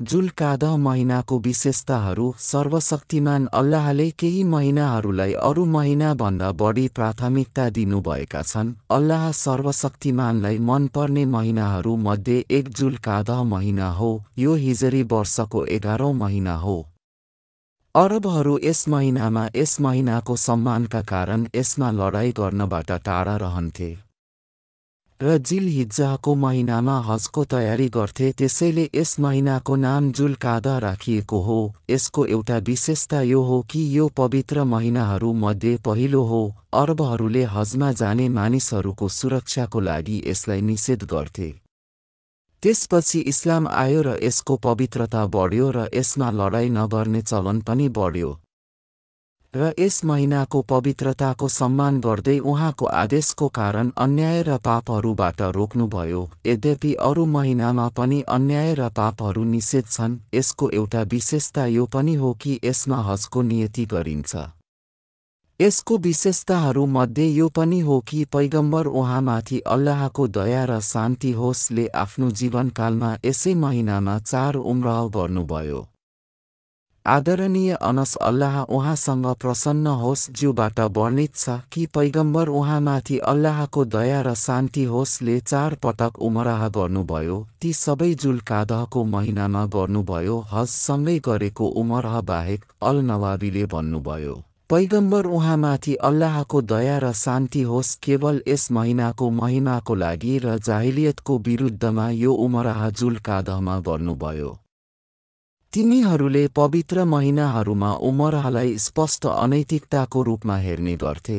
जुलकाद महिनाको विशेषताहरू सर्वशक्तिमान अल्लाहले केही महिनाहरूलाई अरू महिनाभन्दा बढी प्राथमिकता दिनुभएका छन् अल्लाह सर्वशक्तिमानलाई मनपर्ने मध्ये एक जुलकाद महिना हो यो हिजरी वर्षको एघारौँ महिना हो अरबहरू यस महिनामा यस महिनाको सम्मानका कारण यसमा लडाईँ गर्नबाट टाढा रहन्थे र जिल हिज्जाको महिनामा हजको तयारी गर्थे त्यसैले यस महिनाको नाम जुल कादा राखिएको हो यसको एउटा विशेषता यो हो कि यो पवित्र महिनाहरू मध्ये पहिलो हो अरबहरूले हजमा जाने मानिसहरूको सुरक्षाको लागि यसलाई निषेध गर्थे त्यसपछि इस्लाम आयो र यसको पवित्रता बढ्यो र यसमा लडाईँ नगर्ने चलन पनि बढ्यो र यस महिनाको पवित्रताको सम्मान गर्दै उहाँको आदेशको कारण अन्याय र पापहरूबाट रोक्नुभयो यद्यपि अरू महिनामा पनि अन्याय र पापहरू निषेध छन् यसको एउटा विशेषता यो पनि हो कि यसमा हजको नियति गरिन्छ यसको विशेषताहरूमध्ये यो पनि हो कि पैगम्बर उहाँमाथि अल्लाहको दया र शान्ति होस्ले आफ्नो जीवनकालमा यसै महिनामा चार उम्राह गर्नुभयो आदरणीय अनस अल्लाह उहाँसँग प्रसन्न होस् ज्यूबाट वर्णित छ कि पैगम्बर उहाँमाथि अल्लाहको दया र शान्ति होस्ले चार पटक उमराह गर्नुभयो ती सबै जुलकादहको महिनामा गर्नुभयो हजसँगै गरेको उमरह बाहेक अल नवाबीले भन्नुभयो पैगम्बर उहाँमाथि अल्लाहको दया र शान्ति होस् केवल यस महिनाको महिमाको लागि र जाहिलियतको विरुद्धमा यो उमराह जुलकादहमा गर्नुभयो तिनीहरूले पवित्र महिनाहरूमा उमरहरूलाई स्पष्ट अनैतिकताको रूपमा हेर्ने गर्थे